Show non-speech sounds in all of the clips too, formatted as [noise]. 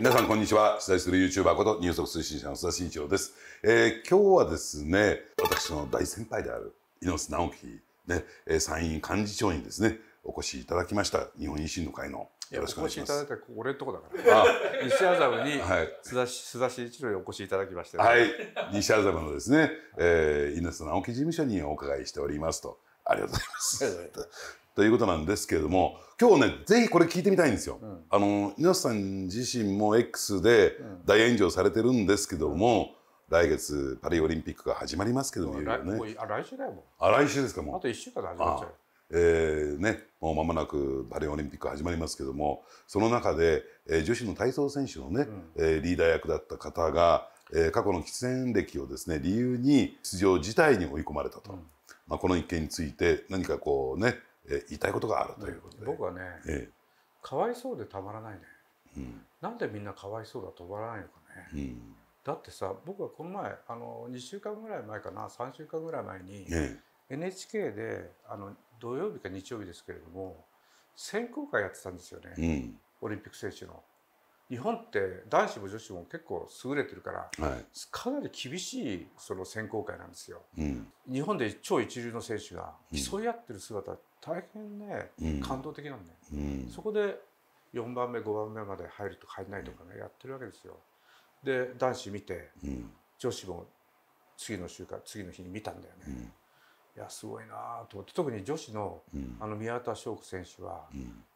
皆さんこんにちは取材する YouTuber ことニュース推進者の須田慎一郎です、えー、今日はですね私の大先輩である猪瀬直樹ね参院幹事長にですねお越しいただきました日本維新の会のよろしくお願いします。俺のとこだから。西麻布に須田須田慎一郎にお越しいただきまして、ね、はい、西麻布のですね、えー、猪瀬直樹事務所にお伺いしておりますと。ありがとうございます。ということなんですけれども今日ねぜひこれ聞いてみたいんですよ。うん、あの皆さん自身も X で大炎上されてるんですけども、うん、来月パリオリンピックが始まりますけども、ね、あ来週だよもうあ来週ですかもうあと1週間で始まっちゃうえーね、もう間もなくパリオリンピック始まりますけどもその中で、えー、女子の体操選手のね、うん、えー、リーダー役だった方が、えー、過去の喫煙歴をですね理由に出場自体に追い込まれたと、うん、まあ、この一件について何かこうねえ言いたいことがあるということで、僕はね、ええ、かわいそうでたまらないね、うん、なんでみんなかわいそうだとまらないのかね、うん、だってさ僕はこの前あの2週間ぐらい前かな3週間ぐらい前に、え、NHK であの土曜日か日曜日ですけれども選考会やってたんですよね、うん、オリンピック選手の。日本って男子も女子も結構優れてるから、はい、かなり厳しいその選考会なんですよ、うん、日本で超一流の選手が競い合ってる姿っ大変ね、うん、感動的なんだよ、うん、そこで4番目5番目まで入ると入らないとかね、やってるわけですよで男子見て、女子も次の週から次の日に見たんだよね、いやすごいなと思って特に女子の,、あの宮田翔子選手は、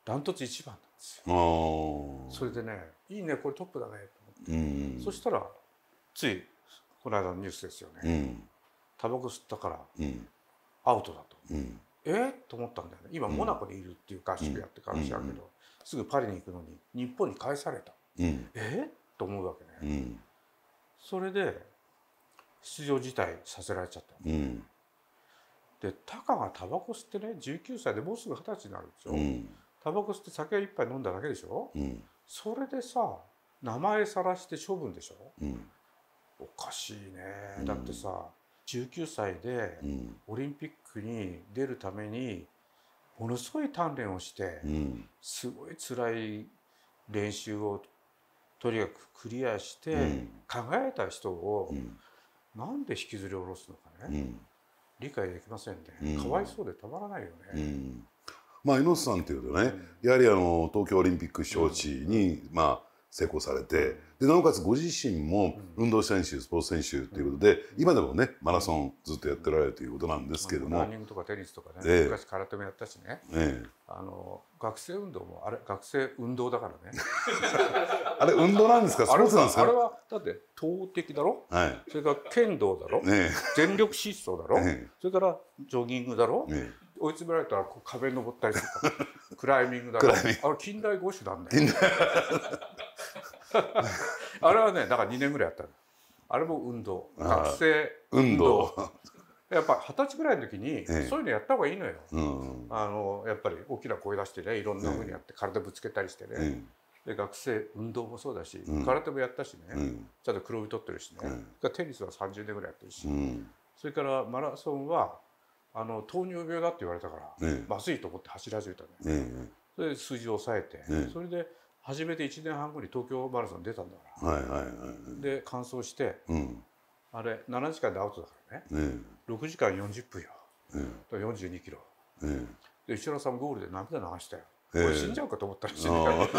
ダントツ1番なんですよそれでねいいねこれトップだねと思って、そしたらついこの間のニュースですよね、タバコ吸ったから、アウトだと、うん、えっと思ったんだよね今モナコにいるっていう合宿やってる話だけど、すぐパリに行くのに日本に返された、うん、えと思うわけね、うん、それで出場辞退させられちゃった、うん、でタカがタバコ吸ってね19歳でもうすぐ二十歳になるでしょ、うん、タバコ吸って酒一杯飲んだだけでしょ、うん、それでさ名前さらして処分でしょ、うん、おかしいねだってさ、19歳でオリンピックに出るためにものすごい鍛錬をして、すごい辛い練習をとにかくクリアして考えた人を、なんで引きずり下ろすのかね、理解できませんね、かわいそうでたまらないよね。まあ、猪瀬さんというとね、やはりあの東京オリンピック招致に、まあ成功されてでなおかつご自身も運動選手スポーツ選手ということで今でもねマラソンずっとやってられるということなんですけどもランニングとかテニスとかね、えー、昔空手もやったしね、えー、あの学生運動もあれ学生運動だからね [laughs] あれ運動なんですかスポーツなんですかあれはだって投擲だろ、はい、それから剣道だろ、ね、全力疾走だろ、ね、それからジョギングだろ、ね、追い詰められたらこう壁登ったりとか [laughs] クライミングだからあれ近代五種だね [laughs] あれはねだから2年ぐらいやったあれも運動学生運動やっぱ二十歳ぐらいの時にそういうのやった方がいいのよ、ええあのやっぱり大きな声出してねいろんなふうにやって体ぶつけたりしてね、えで学生運動もそうだし、うん、空手もやったしね、うん、ちゃんと黒帯取ってるしね、うん、テニスは30年ぐらいやってるし、それからマラソンはあの糖尿病だって言われたから、ええ、まずいと思って走り始めたね、え、それで数字を抑えて、それで初めて1年半後に東京マラソン出たんだから、はいはいはい、で完走して、うん、あれ7時間でアウトだからね、え6時間40分よ、ええ、42キロ、で石原さんゴールで涙流したよ、れ死んじゃうかと思ったらしんい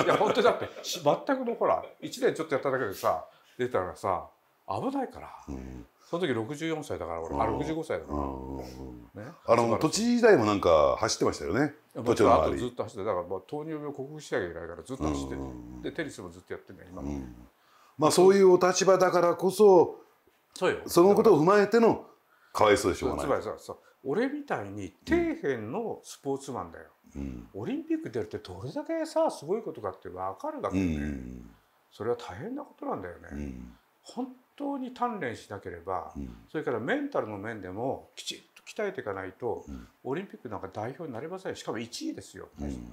や本当だって全くのほら1年ちょっとやっただけでさ出たらさ危ないから、うん、その時64歳だから俺、あ65歳だから、ね、あの土地時代もなんか走ってましたよね土地の周りずっと走ってだから、まあ、糖尿病克服しなきゃいけないからずっと走って、でテニスもずっとやってるね今まあそういうお立場だからこそそうよそのことを踏まえてのかわいそうでしょうがないつまりさ俺みたいに底辺のスポーツマンだよ、オリンピック出るってどれだけさすごいことかって分かるだけね、それは大変なことなんだよね、本当に鍛錬しなければ、うん、それからメンタルの面でもきちっと鍛えていかないと、うん、オリンピックなんか代表になれませんしかも1位ですよ、うん、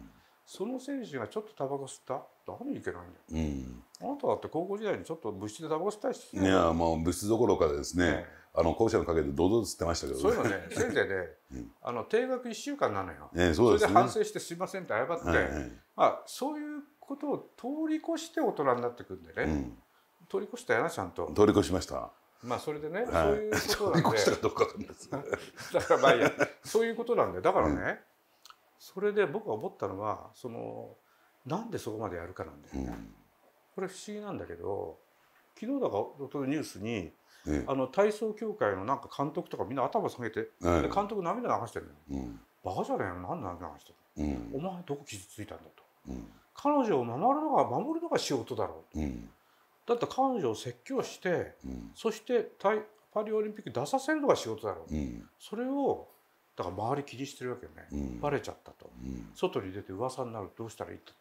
その選手がちょっとタバコ吸った何いけないんだよ、あなただって高校時代にちょっと物質でタバコ吸ったりしていやもう物質どころかですね、あの校舎の陰で堂々と吸ってましたけど、ね、そういうのね先生ね、[laughs] あの定額1週間なのよ、そそれで反省してすいませんって謝って、はいはい、まあ、そういうことを通り越して大人になってくんでね、通り越したやなちゃんと通り越しましたまあそれでね、はい、そういうことなんでだからまあいやそういうことなんでだからね、うん、それで僕が思ったのはそのなんでそこまでやるかなんだよね、うん、これ不思議なんだけど昨日だかおとニュースに、ええ、あの体操協会のなんか監督とかみんな頭下げて、え、監督涙流してるのよ、うん、バカじゃねえよ何涙流してる、うん、お前どこ傷ついたんだと、彼女を守るのが守るのが仕事だろうと、だって彼女を説教して、うん、そしてパリオリンピック出させるのが仕事だろう、うん、それをだから周り気にしてるわけよね、うん、バレちゃったと、外に出て噂になるどうしたらいいと、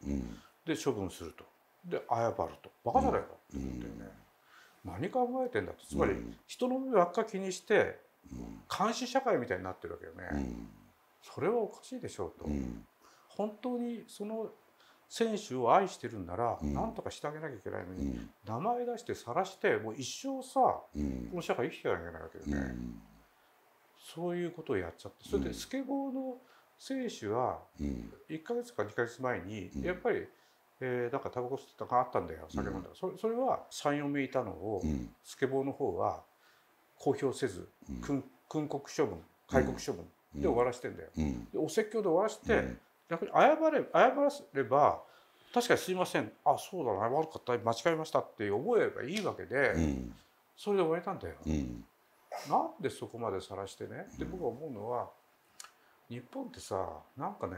で処分するとで謝るとバカじゃないかって思ったよね、何考えてんだとつまり人の目ばっか気にして監視社会みたいになってるわけよね、それはおかしいでしょうと、本当にその選手を愛してるんなら、何とかしてあげなきゃいけないのに、名前出して晒してもう一生さ、この社会生きていかなきゃいけないわけでね、そういうことをやっちゃってそれでスケボーの選手は1か月か2か月前にやっぱり、えー、なんかタバコ吸ってたかあったんだよ酒飲んだら、それそれは34名いたのを、スケボーの方は公表せず、訓告処分戒告処分で終わらせてんだよ。でお説教で終わらせて、逆に謝れ謝れば確かにすいませんあそうだな悪かった間違えましたって思えばいいわけで、うん、それで終えたんだよ、うん、なんでそこまで晒してねって僕は思うのは日本ってさなんかね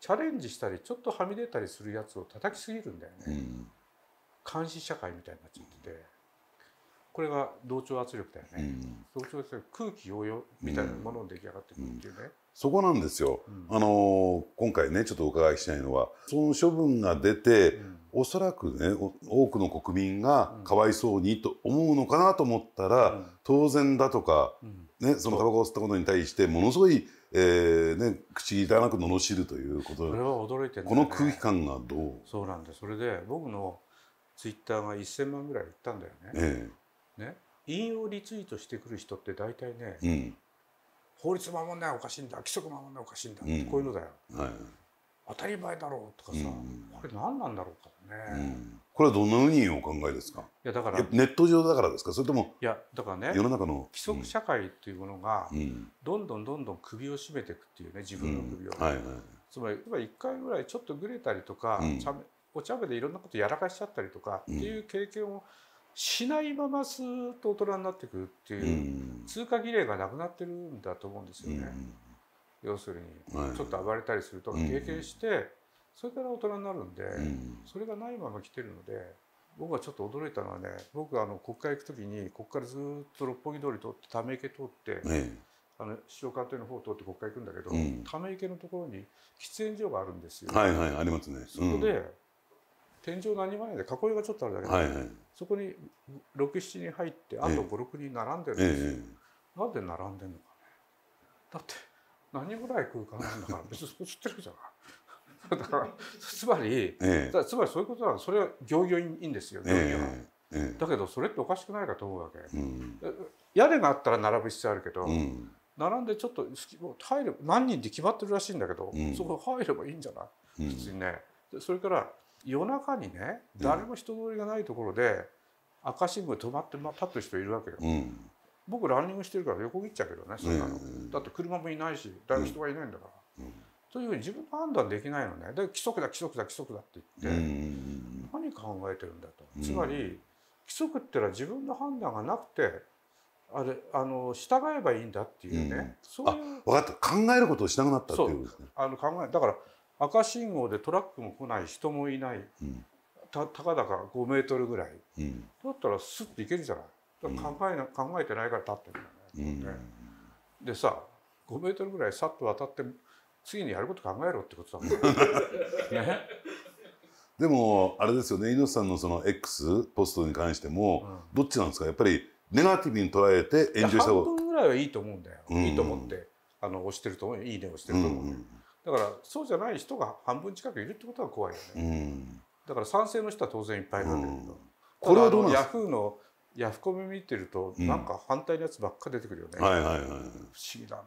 チャレンジしたりちょっとはみ出たりするやつを叩きすぎるんだよね、うん、監視社会みたいになっちゃってて。これが同調圧力だよね、同調圧力空気揚々みたいなものが出来上がってくるっていうね、そこなんですよ、あの今回ねちょっとお伺いしたいのはその処分が出て、うん、おそらくね多くの国民がかわいそうにと思うのかなと思ったら、うん、当然だとか、うん、ね、そのタバコを吸ったことに対してものすごい、えーね、口汚く罵るということそれは驚いて、ね、この空気感がどうそうなんだそれで僕のツイッターが1 0万ぐらいいったんだよね、ええ、ね引用リツイートしてくる人って大体ね、うん、法律守んないおかしいんだ規則守んないおかしいんだ、こういうのだよ、はい、当たり前だろうとかさ、うん、これ何なんだろうかね、これはどんなふうにお考えですかいやだからネット上だからですかそれともいやだからね世の中の規則社会というものが、どんどんどんどん首を絞めていくっていうね自分の首を、はいはい、つまり1回ぐらいちょっとぐれたりとか、おちゃめでいろんなことやらかしちゃったりとかっていう経験を、しないままずっと大人になっていくっていう通過儀礼がなくなってるんだと思うんですよね。要するにちょっと暴れたりすると経験してそれから大人になるんでそれがないまま来てるので僕はちょっと驚いたのはね僕あの国会行く時にここからずっと六本木通り通ってため池通って。あの首相官邸の方を通って国会行くんだけど、ため池のところに喫煙所があるんですよ。はいはいありますね。そこで、天井何もないで囲いがちょっとあるだけで、はいはい、そこに67人入ってあと56人並んでるんですよ、ええ、なんで並んでんのかねだって何ぐらい空間なんだから別にそこ知ってるじゃんだからつまり、ええ、つまりそういうことはそれは行業いいんですよ、ええ、だけどそれっておかしくないかと思うわけ、うん、屋根があったら並ぶ必要あるけど、うん、並んでちょっと入る何人で決まってるらしいんだけど、うん、そこ入ればいいんじゃない、普通にねそれから夜中にね誰も人通りがないところで赤信号止まって立ってる人いるわけよ、うん、僕ランニングしてるから横切っちゃうけどねそんなの、だって車もいないし誰も人がいないんだから、というふうに自分の判断できないのねで規則だ規則だ規則だって言って、何考えてるんだと、つまり規則ってのは自分の判断がなくてあれあの従えばいいんだっていうね、うん、そういう分かった考えることをしなくなったっていうことですねあの考えだから赤信号でトラックも来ない人もいない、うん、たたかだか5メートルぐらい、うん、だったらスッて行けるじゃない考えな、うん、考えてないから立ってるんだね。うん、でさ5メートルぐらいさっと渡って次にやること考えろってことだもん [laughs] ね。でもあれですよね猪瀬さんのその X ポストに関しても、どっちなんですかやっぱりネガティブに捉えて炎上した方が半分ぐらいはいいと思うんだよ、いいと思ってあの押してると思ういいね押してると思う、うんうんだからそうじゃない人が半分近くいるってことが怖いよね、だから賛成の人は当然いっぱいいるんだけど、これはどうヤフーのヤフコメ見てると、うなんか反対のやつばっか出てくるよね、はいはいはい、不思議だな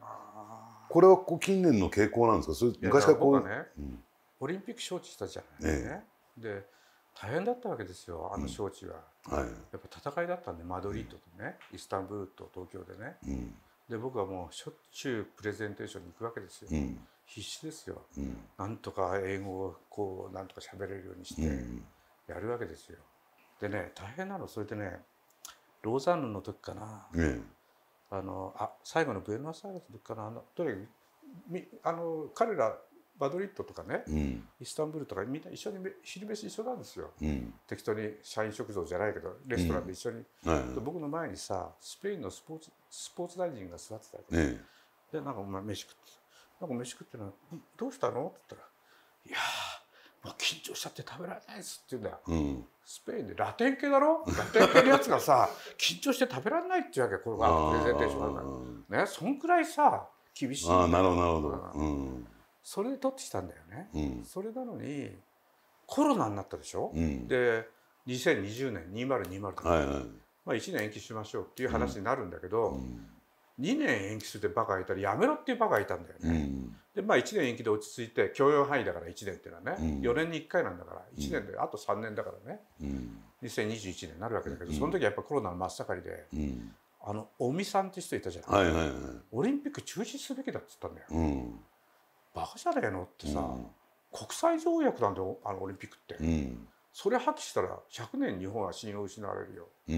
これはこう近年の傾向なんですかそれ昔からこうね、うん、オリンピック招致したじゃない、ねええ、で大変だったわけですよあの招致は、うん、はい、やっぱ戦いだったんでマドリードとね、イスタンブールと東京でね、で僕はもうしょっちゅうプレゼンテーションに行くわけですよ、必死ですよ、うん、なんとか英語をこうなんとか喋れるようにしてやるわけですよ。でね大変なのそれでねローザンヌの時かな、うん、あのあ最後のブエノスアイレスの時かなあのとにかくあの彼らバドリッドとかね、うん、イスタンブールとかみんな一緒に昼飯一緒なんですよ、うん、適当に社員食堂じゃないけどレストランで一緒に、うん、僕の前にさスペインのスポーツスポーツ大臣が座ってたわけ、ね、でなんかお前飯食ってなんか飯食ってるの「どうしたの?」って言ったら「いやもう緊張しちゃって食べられないです」って言うんだよ、うん、スペインでラテン系だろラテン系のやつがさ [laughs] 緊張して食べられないっていうわけこれがプレゼンテーションなんだねそんくらいさ厳しいあなるほどなるほど、うん、それで取ってきたんだよね、うん、それなのにコロナになったでしょ、うん、で2020年2020とか、はいはい、まあ、1年延期しましょうっていう話になるんだけど、うん2年延期するってバカがいたらやめろっていうバカがいたんだよね。うん、でまあ1年延期で落ち着いて許容範囲だから1年っていうのはね、うん、4年に1回なんだから1年であと3年だからね、うん、2021年になるわけだけど、その時はやっぱコロナの真っ盛りで、うん、あの尾身さんって人いたじゃない,、はいはいはい、オリンピック中止すべきだっつったんだよ。うん、バカじゃねえのってさ、国際条約なんだよあのオリンピックって。それ破棄したら100年日本は信用失われるよ、うん、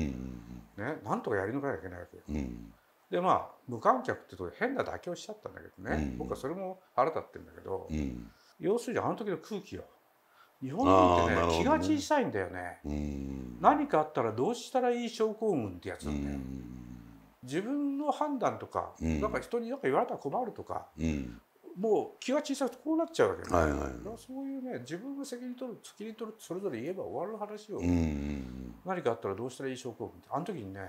ね、なんとかやり抜かなきゃいけないわけよ、うん、でまあ無観客ってとこで変な妥協しちゃったんだけどね、うん、僕はそれも腹立ってるんだけど、うん、要するにあの時の空気よ日本ってね、ね、気が小さいんだよね、うん、何かあったらどうしたらいい症候群ってやつなんだよ、自分の判断とか、なんか人に何か言われたら困るとか、もう気が小さくてこうなっちゃうわけね、はいはい、そういうね自分が責任取る責任取るそれぞれ言えば終わる話を、何かあったらどうしたらいい症候群ってあの時にね、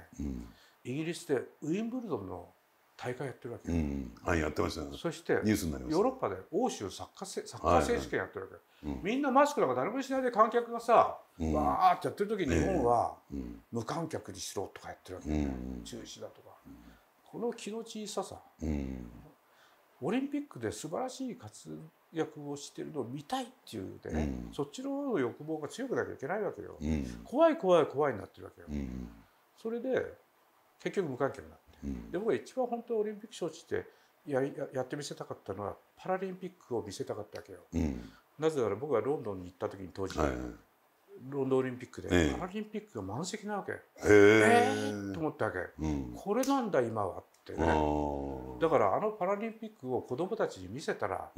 イギリスでウィンブルドンの大会やってるわけ、うん、はい、やってました、ね、そしてニュースになりまヨーロッパで欧州サッカーサッカー選手権やってるわけ、はいはい、みんなマスクなんか誰もしないで観客がさ、うん、わーってやってる時日本は無観客にしろとかやってるわけ、ね、うん、中止だとか、うん、この気の小ささ、うん、オリンピックで素晴らしい活躍をしてるのを見たいっていうでね、そっちの方の欲望が強くなきゃいけないわけよ、怖い怖い怖いになってるわけよ、それで結局無関係になって、うん、で僕は一番本当にオリンピック招致ってややってみせたかったのはパラリンピックを見せたかったわけよ、うん、なぜなら僕はロンドンに行った時に当時、はい、ロンドンオリンピックで、えパラリンピックが満席なわけええー、と思ったわけ、うん、これなんだ今はってねだからあのパラリンピックを子どもたちに見せたら、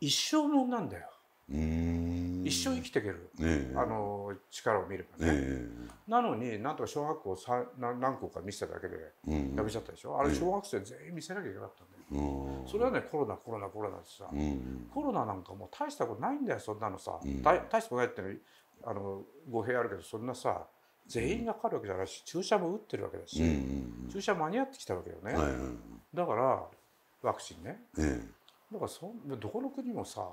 一生もんなんだよ。うん一生生きていける、えー、あの力を見ればね、えー、なのになんとか小学校何校か見せただけでやめちゃったでしょ、うん、あれ小学生全員見せなきゃいけなかったんだよ、それはねコロナコロナコロナでさ、うん、コロナなんかもう大したことないんだよそんなのさ、大したことないっていうのあの語弊あるけどそんなさ全員がかかるわけじゃないし注射も打ってるわけだし、注射間に合ってきたわけよね、だからワクチンね、だからそどこの国もさ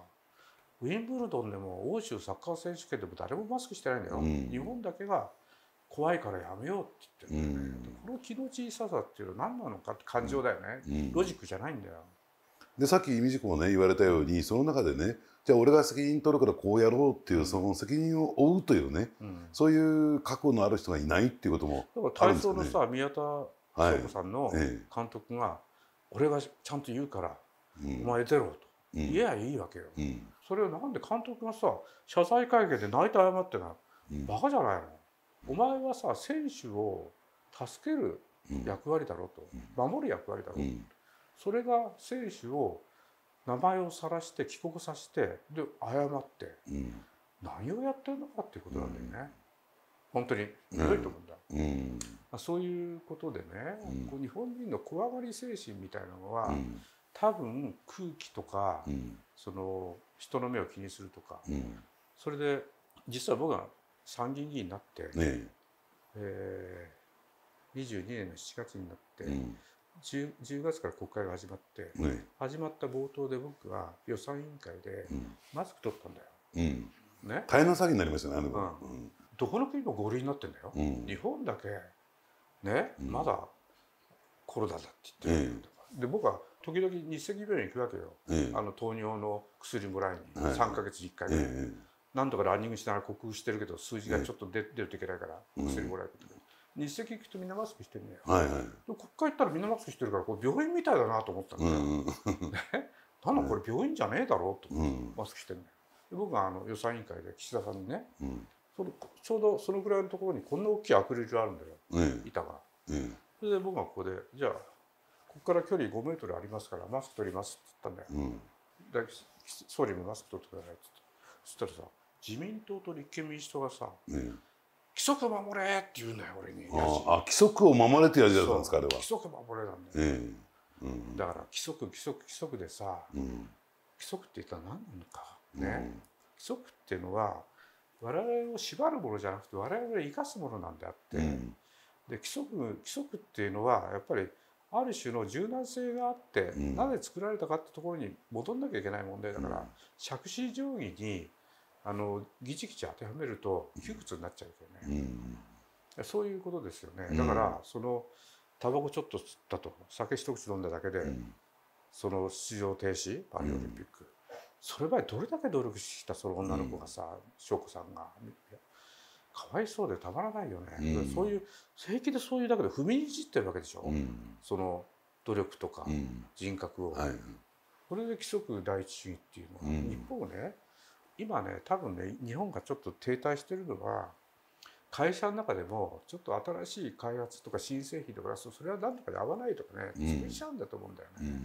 ウィンブルドンでも欧州サッカー選手権でも誰もマスクしてないんだよ、うん、日本だけが怖いからやめようって言ってるね、うん、この気の小ささっていうのは何なのかって感情だよね、うん、ロジックじゃないんだよ。でさっき意味軸もね言われたようにその中でねじゃあ俺が責任取るからこうやろうっていう、その責任を負うというね、そういう覚悟のある人がいないっていうこともあるんですね。体操のさ宮田聖子さんの監督が、俺がちゃんと言うから、お前出ろと、言えばいいわけよ。それをなんで監督がさ謝罪会見で泣いて謝ってない、うん、バカじゃないの、お前はさ選手を助ける役割だろうと、守る役割だろうと、うん、それが選手を名前を晒して帰国させてで謝って、何をやってるのかっていうことなんだよね、本当にひどいと思うんだ、うんまあ、そういうことでね、こう日本人の怖がり精神みたいなのは、多分空気とか、その人の目を気にするとか、うん、それで実は僕は参議院議員になって、ねえー、22年の7月になって、うん、10, 10, 月から国会が始まって、ね、始まった冒頭で僕は予算委員会でマスク取ったんだよ。うんね、大変な詐欺になりましたねあの、うん、どこの国も5類になってんだよ、うん、日本だけね、まだコロナだって言ってる、で僕は時々日赤病院行くわけよ、えあの糖尿の薬もらいに、はい、3か月1回ぐらい、え、何度かランニングしながら克服してるけど数字がちょっと出,、出るといけないから薬もらえると、うん、日赤行くとみんなマスクしてるのよ、はいはい、で国会行ったらみんなマスクしてるからこれ病院みたいだなと思ったんだよ、うんうん、なんだこれ病院じゃねえだろうと、マスクしてるのよ僕があの予算委員会で岸田さんにね、うん、そのちょうどそのぐらいのところにこんな大きいアクリルあるんだよ、板が、それで僕がここでじゃあここから距離5メートルありますからマスク取りますって言ったんだよ、うん、で総理もマスク取ってくださいって言ったらさ自民党と立憲民主党がさ、規則守れって言うんだよ俺にああ規則を守れってやじだったんですかあれは規則守れなんだよ、うん、だから規則規則規則でさ、うん、規則って言ったら何なのかね、うん、規則っていうのは我々を縛るものじゃなくて我々を生かすものなんであって、で規則規則っていうのはやっぱりある種の柔軟性があって、うん、なぜ作られたかってところに戻んなきゃいけない問題だから、杓、う、子、ん、定規にあのぎちぎち当てはめると窮屈になっちゃうけどね、うん、そういうことですよね、だからそのタバコちょっと吸ったと酒一口飲んだだけで、その出場停止パリオリンピック、それまでどれだけ努力してきたその女の子がさ翔子さんがかわいそうでたまらないよね、うん、そういう正規でそういうだけで踏みにじってるわけでしょ、うん、その努力とか人格を、うんはい、これで規則第一主義っていうのは、日本をね今ね多分ね日本がちょっと停滞してるのは会社の中でもちょっと新しい開発とか新製品とかそれは何とかで合わないとかね潰しちゃうんだと思うんだよね。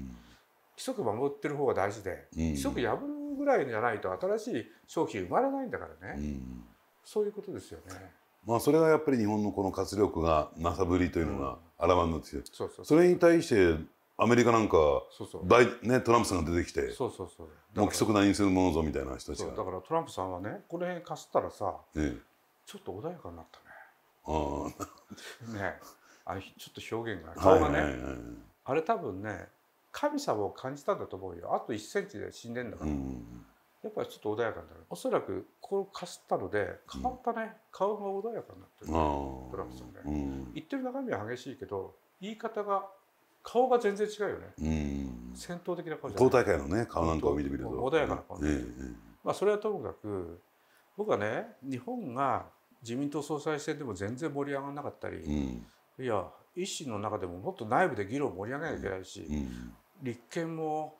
規則守ってる方が大事で、規則破るぐらいじゃないと新しい商品生まれないんだからね。そういうことですよね。まあそれがやっぱり日本のこの活力がなさぶりというのが表れになってん、そすよ。それに対してアメリカなんかそうそう大、ね、トランプさんが出てきてそうそうそうもう規則何にするものぞみたいな人たちがだからトランプさんはねこの辺かすったらさ、ね、ちょっと穏やかになったね。あ [laughs] ねあれちょっと表現が顔がね、はいはいはい、あれ多分ね神様を感じたんだと思うよあと1センチで死んでんだから。うんやっぱりちょっと穏やかになるおそらくこれかすったので変わったね、うん、顔が穏やかになってる、トランプさんね、うん、言ってる中身は激しいけど言い方が顔が全然違うよね、うん、戦闘的な顔じゃない党大会のね顔なんかを見てみると穏やかな顔な、えー、まあそれはともかく僕はね日本が自民党総裁選でも全然盛り上がらなかったり、いや維新の中でももっと内部で議論を盛り上げなきゃいけないし、立憲も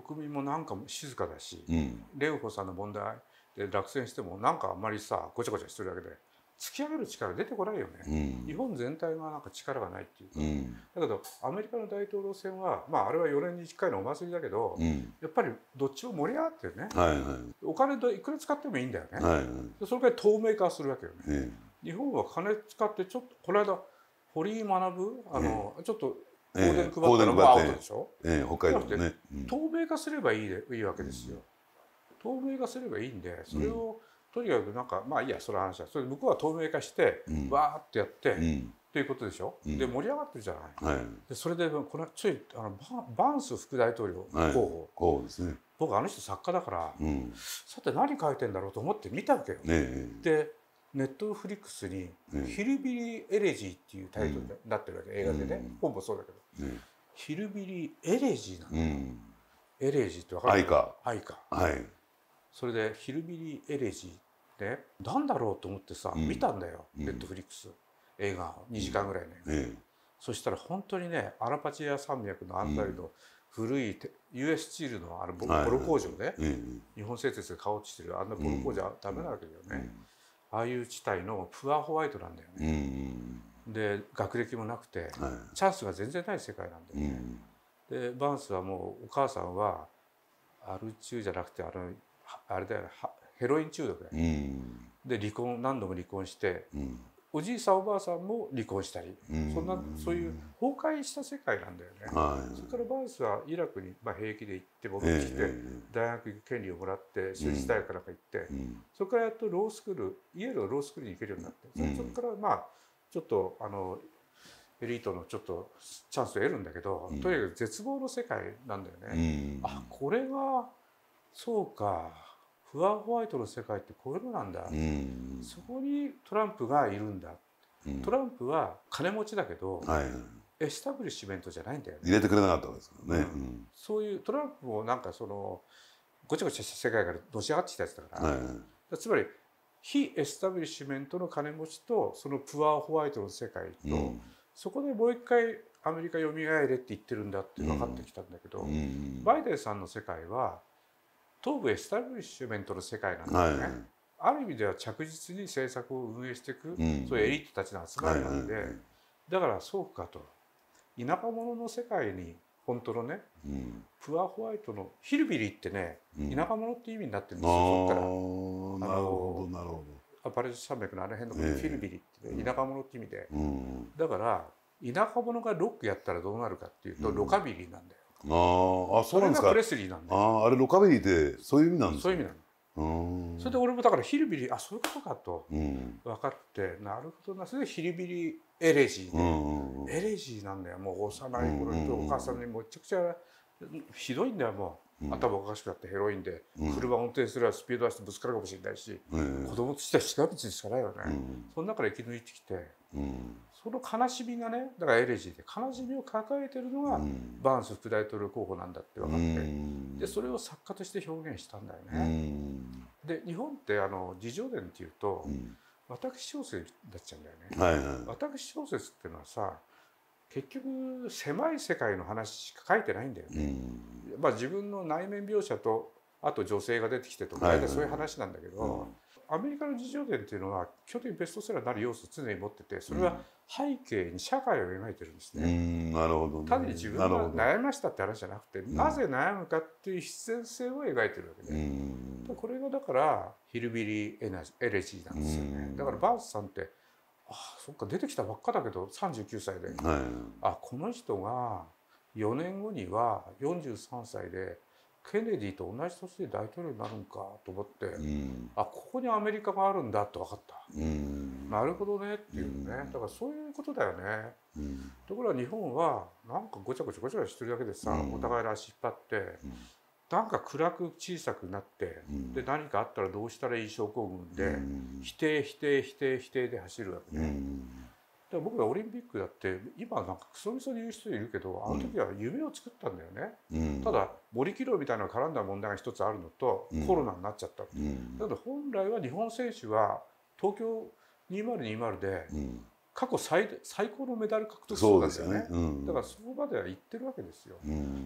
国民もなんか静かだし、うん、レオ子さんの問題で落選してもなんかあんまりさごちゃごちゃしてるだけで突き上げる力出てこないよね、うん、日本全体がなんか力がないっていうか、うん、だけどアメリカの大統領選は、まあ、あれは4年に1回のお祭りだけど、うん、やっぱりどっちも盛り上がってね、はいはい、お金いくら使ってもいいんだよね、はいはい、それから透明化するわけよね、日本は金使ってちょっとこの間堀井学あの、ちょっと香典配ったのもアウトでしょ、えー、北海道ね、うん、透明化すればいいでいいわけですよ、うん、透明化すればいいんでそれを、とにかくなんかまあいいやその話はそれで向こうは透明化して、うん、わーってやって、っていうことでしょ、うん、で盛り上がってるじゃない、はい、でそれでこれついあのバンス副大統領候補、はい、ですね、僕あの人作家だから、うん、さて何書いてんだろうと思って見たわけよ、ね、でネットフリックスに「ヒルビリー・エレジー」っていうタイトルになってるわけ、映画でね、本もそうだけど、ヒルビリー・エレジーなの、エレジーって分かるカア愛かはいそれで「ヒルビリー・エレジー」っな何だろうと思ってさ、見たんだよネットフリックス映画を2時間ぐらいね、そしたら本当にねアラパチア山脈のあんたりの、古い US チールのあのボロ工場ね、日本製鉄が買おうとしてるあんなボロ工場はダメなわけだよね、ああいう地帯のプアホワイトなんだよね。で学歴もなくて、はい、チャンスが全然ない世界なんだよね。でバンスはもうお母さんはアル中じゃなくてあのあれだよ、ね、ヘロイン中毒だよ、ね、で離婚何度も離婚して、おじいさんおばあさんも離婚したり、そんなそういう崩壊した世界なんだよね、はい、それからバースはイラクに、まあ、平気で行って戻ってきて、えー、大学行く権利をもらって私立大学なんか行って、うん、それからやっとロースクールイエローロースクールに行けるようになって、うん、そこからまあちょっとあのエリートのちょっとチャンスを得るんだけど、とにかく絶望の世界なんだよね。あこれがそうか不アホワイトの世界ってこういうのなんだ、うん、そこにトランプがいるんだ、うん、トランプは金持ちだけど、はい、エスタブリッシュメントじゃないんだよ、ね、入れてくれなかったわけですからね、うん、そういうトランプもなんかそのごちゃごちゃした世界からのし上がってきたやつだから、はい、つまり非エスタブリッシュメントの金持ちとそのプアホワイトの世界と、そこでもう一回アメリカよみがえれって言ってるんだって分かってきたんだけど、バイデンさんの世界は東部エスタブリッシュメントの世界なんですね、はい、ある意味では着実に政策を運営していく、うん、そういうエリートたちの集まりなんで、だからそうかと田舎者の世界に本当のね、うん、プアホワイトのヒルビリーってね、うん、田舎者って意味になってるんですよ、そっから。なるほどなるほどアパレル山脈のあの辺のヒルビリーって、ね、田舎者って意味で、だから田舎者がロックやったらどうなるかっていうと、ロカビリーなんだよ。ああそうなんですかプレスリーなんだああれロカビリーってそういう意味なんですか、そういう意味なのそれで俺もだからヒルビリあそういうことかと分かって、なるほどなそれでヒルビリエレジーで、うんエレジーなんだよもう幼い頃とお母さんにめちゃくちゃひどいんだよもう、うん、頭おかしくなってヘロインで、車運転すればスピード出してぶつかるかもしれないし、うん、子供としては近道しかないよね、その中で生き抜いてきて、その悲しみがねだからエレジーで悲しみを抱えてるのがバーンス副大統領候補なんだって分かってでそれを作家として表現したんだよね。で日本ってあの自叙伝っていうと、私小説になっちゃうんだよね。私小説っていうのはさ結局狭い世界の話しか書いてないんだよね。まあ、自分の内面描写とあと女性が出てきてとか、いはい、そういう話なんだけど、アメリカの自情伝っていうのは基本的にベストセラーになる要素を常に持っててそれは背景に社会を描いてるんですね。なるほど、単に自分が悩みましたって話じゃなくてなぜ悩むかっていう必然性を描いてるわけで、これがだからヒルビリエナエレジーなんですよね。だからバースさんってあそっか出てきたばっかだけど39歳で、はい、あこの人が4年後には43歳で。ケネディと同じ年で大統領になるんかと思って、うん、あここにアメリカがあるんだって分かった、うん、なるほどねっていうね、うん、だからそういうことだよね、ところが日本はなんかごちゃごちゃごちゃしてるだけでさ、お互いの足引っ張って、うん、なんか暗く小さくなって、で何かあったらどうしたらいい症候群で、否定否定否定否定で走るわけね。ら僕がオリンピックやって今なんかクソみそに言う人いるけどあの時は夢を作ったんだよね、うん、ただ森喜朗みたいなのが絡んだ問題が一つあるのと、うん、コロナになっちゃった、うん、だけど本来は日本選手は東京2020で過去最最高のメダル獲得したんですよね、ねうん、だからそこまでは行ってるわけですよ、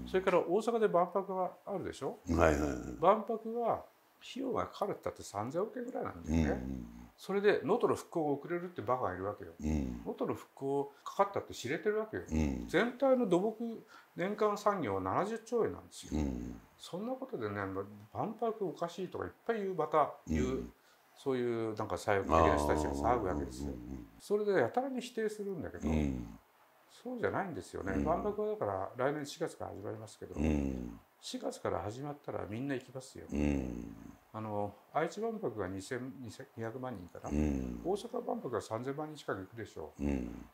それから大阪で万博があるでしょ、はいはいはい、万博は費用がかかるったって3 0億円ぐらいなんですね、それで能登の復興が遅れるってバカがいるわけよ能登、うん、の復興かかったって知れてるわけよ、うん、全体の土木年間産業は70兆円なんですよ、うん、そんなことでね万博おかしいとかいっぱい言うまた言う、そういうなんか左翼的な人たちが騒ぐわけですよ、それでやたらに否定するんだけど、そうじゃないんですよね、万博はだから来年4月から始まりますけど、4月から始まったらみんな行きますよ。うん、あの愛知万博が2200万人から、うん、大阪万博が3000万人近く行くでしょう。うん、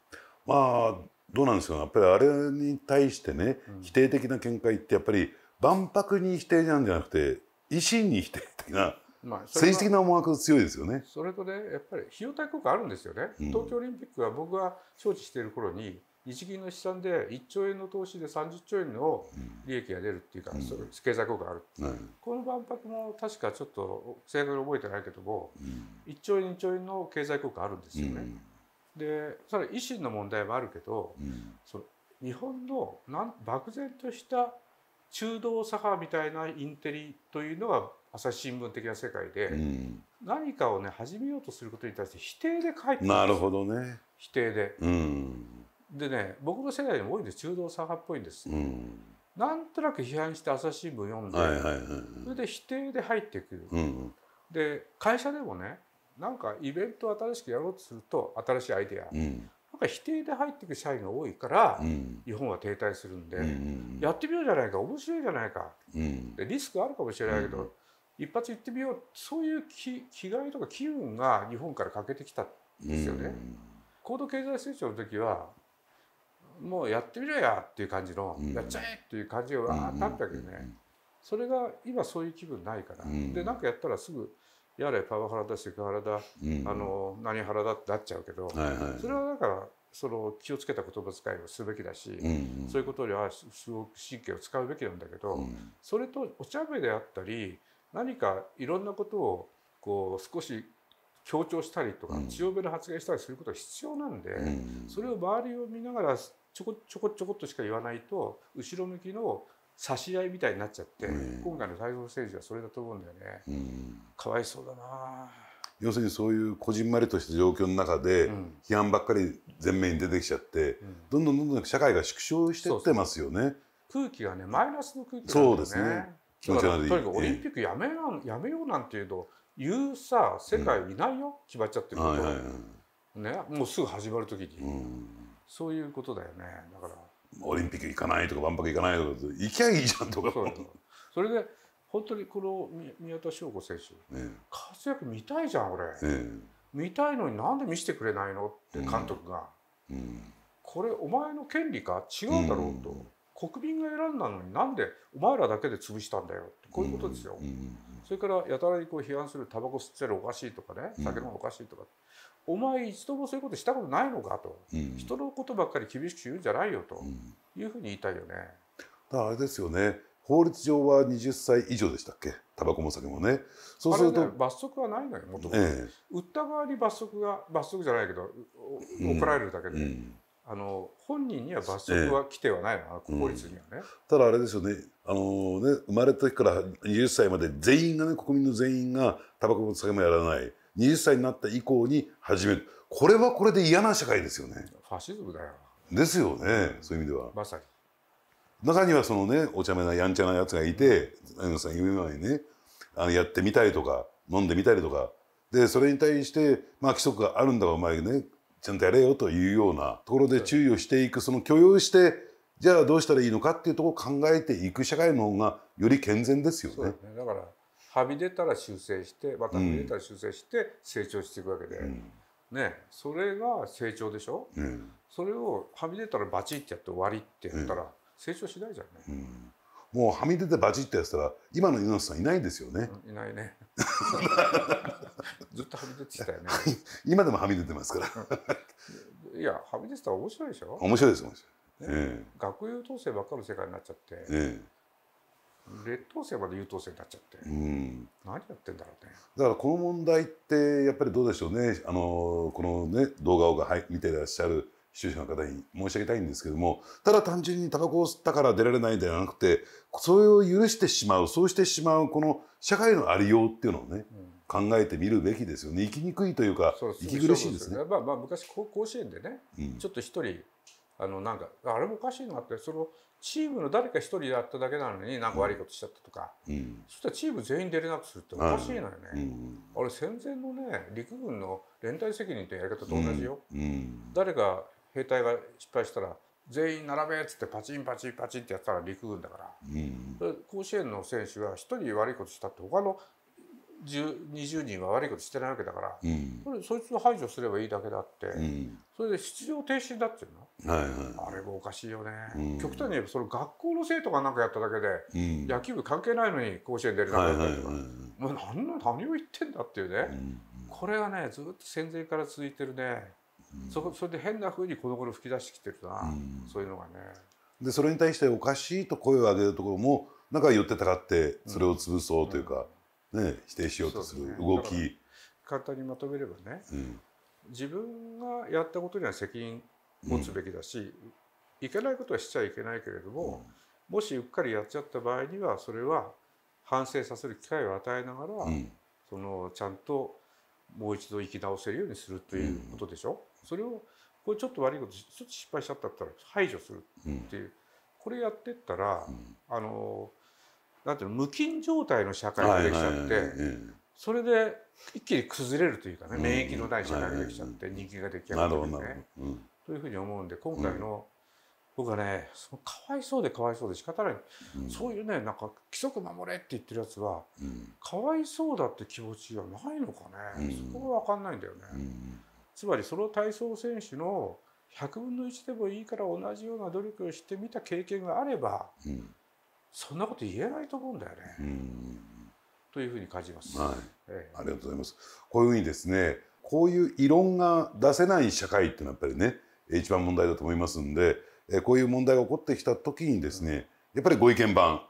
まあどうなんですかやっぱりあれに対してね、否定的な見解ってやっぱり万博に否定なんじゃなくて維新に否定的な。まあ、政治的な思惑強いですよねそれとねやっぱり費用対効果あるんですよね、東京オリンピックは僕が招致している頃に日銀の試算で1兆円の投資で30兆円の利益が出るっていうか、うん、経済効果がある、うん、この万博も確かちょっと正確に覚えてないけども、うん、1兆円2兆円の経済効果あるんですよね。うん、でそれ維新の問題もあるけど、その日本のなん漠然とした中道左派みたいなインテリというのが朝日新聞的な世界で、何かをね始めようとすることに対して否定で書いてるなるほどね否定で。うんでね僕の世代でも多いんです中道左派っぽいんです、うん、なんとなく批判して朝日新聞読んで、はいはいはい、それで否定で入ってくる、うん、で会社でもねなんかイベントを新しくやろうとすると新しいアイデア、うん、なんか否定で入ってくる社員が多いから、うん、日本は停滞するんで、うんやってみようじゃないか面白いじゃないか、でリスクあるかもしれないけど、一発行ってみようそういう気気概とか機運が日本から欠けてきたんですよね。高度経済成長の時はもうやってみろやっていう感じの、やっちゃえっていう感じがわーってあったけどね、それが今そういう気分ないから、でなんかやったらすぐやれパワハラだセクハラだ、あの何ハラだってなっちゃうけど、それはだからその気をつけた言葉遣いをすべきだし、そういうことにはすごく神経を使うべきなんだけど、それとお茶目であったり何かいろんなことをこう少し強調したりとか強めの発言したりすることが必要なんで、それを周りを見ながらちょこちょこちょこっとしか言わないと後ろ向きの差し合いみたいになっちゃって、うん、今回の体操政治はそれだと思うんだよね、うん、かわいそうだな要するにそういうこじんまりとした状況の中で、批判ばっかり前面に出てきちゃって、どんどんどんどん社会が縮小してってますよね空気がねマイナスの空気、ね、そうですねとにかくオリンピックやめな、ええ、やめようなんていうと言うさ世界いないよ、うん、決まっちゃってること、はいはい、ね、もうすぐ始まる時に。うんそういうことだよねだからオリンピック行かないとか万博行かないとか行きゃいいじゃんとかそそれで本当にこの宮田翔子選手、活躍見たいじゃん俺、見たいのになんで見せてくれないのって監督が、うんこれお前の権利か違うだろうと、うん、国民が選んだのになんでお前らだけで潰したんだよってこういうことですよ、それからやたらにこう批判するタバコ吸ってるおかしいとかね酒飲むおかしいとか、お前一度もそういうことしたことないのかと、うん、人のことばっかり厳しく言うんじゃないよというふうに言いたいよね。だからあれですよね法律上は20歳以上でしたっけタバコも酒もねそうすると、ね、罰則はないのよもともと、売った側に罰則が罰則じゃないけど怒られるだけで、うん、あの本人には罰則は来てはないの、ええ、法律にはね、うん、ただあれですよねあのね生まれた時から20歳まで全員がね国民の全員がタバコも酒もやらない20歳になった以降に始めるこれはこれで嫌な社会ですよねファシズムだよですよねそういう意味ではまさに中にはそのねお茶目なやんちゃなやつがいて有野さん言うにねあのやってみたいとか飲んでみたりとかでそれに対してまあ規則があるんだからお前ねちゃんとやれよというようなところで注意をしていくその許容してじゃあどうしたらいいのかっていうところを考えていく社会の方がより健全ですよね。ねだからはみ出たら修正してまたはみ出たら修正して成長していくわけで、うん、ね、それが成長でしょ、うん、それをはみ出たらバチってやって終わりってやったら成長しないじゃんね。うん、もうはみ出てバチってやったら今の猪瀬さんいないですよね。いないね。[laughs] ずっとはみ出てたよね。今でもはみ出てますから。いやはみ出てたら面白いでしょ。面白いです面白い。ね、ええ、学友統制ばっかの世界になっちゃって、ええ、劣等生まで優等生になっちゃって、うん、何やってんだろうねだからこの問題ってやっぱりどうでしょうねあのこのね動画をが、はい、見てらっしゃる視聴者の方に申し上げたいんですけどもただ単純にタバコを吸ったから出られないではなくてそれを許してしまうそうしてしまうこの社会のありようっていうのをね、うん、考えてみるべきですよね生きにくいというか息苦しいですね。すねまあ、まあ昔甲子園でね、うん、ちょっと一人あのなんかあれもおかしいなってそのチームの誰か一人やっただけなのに何か悪いことしちゃったとか、うん、そしたらチーム全員出れなくするっておかしいのよね、うん、戦前のね陸軍の連帯責任ってやり方と同じよ、うん、誰か兵隊が失敗したら全員並べっつってパチンパチンパチンってやったら陸軍だから、甲子園の選手は一人悪いことしたって他の20人は悪いことしてないわけだから、うん、それそいつを排除すればいいだけだって、うん、それで出場停止になっちゃうの、はいはい、あれもおかしいよね、うん、極端に言えばその学校の生徒が何かやっただけで、野球部関係ないのに甲子園出るなかっ何の何を言ってんだっていうね、これがねずっと戦前から続いてるね、そそれで変なふうにこの頃吹き出してきてるな、そういうのがね。でそれに対しておかしいと声を上げるところもなんか寄ってたかってそれを潰そうというか、ね、否定しようとする動き、ね、簡単にまとめればね、うん、自分がやったことには責任持つべきだし、うん、いけないことはしちゃいけないけれども、もしうっかりやっちゃった場合にはそれは反省させる機会を与えながら、そのちゃんともう一度生き直せるようにするということでしょ、うん、それをこれちょっと悪いことちょっと失敗しちゃったったら排除するっていう、うん、これやってったら、うん、あのなんていうの無菌状態の社会ができちゃって、それで一気に崩れるというかね、免疫のない社会ができちゃって、人気が出来上がるんでね。というふうに思うんで今回の、僕はねそのかわいそうでかわいそうで仕方ない、そういうねなんか規則守れって言ってるやつは、かわいそうだって気持ちはないのかね、そこが分かんないんだよね、つまりその体操選手の100分の1でもいいから同じような努力をしてみた経験があれば、そんなこと言えないと思うんだよね。というふうに感じます、はいええ、ありがとうございます。こういうふうにですねこういう異論が出せない社会っていうのはやっぱりね一番問題だと思いますんでこういう問題が起こってきた時にですね、やっぱりご意見番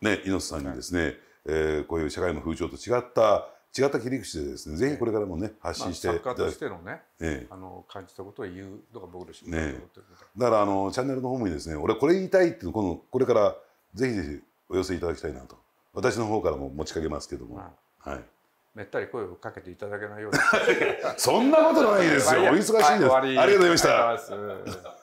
ね猪瀬さんにですね、はい、えー、こういう社会の風潮と違った違った切り口でですね、ぜひこれからもね、発信して、まあ、作家としてのね、ええ、あの感じたことを言うのが僕の仕事だね、だからあのチャンネルの方もですね、俺これ言いたいっていうこのこれからぜひぜひお寄せいただきたいなと私の方からも持ちかけますけども、はいめったり声をかけていただけないような [laughs] そんなことないですよお忙しいです、はい、ありがとうございました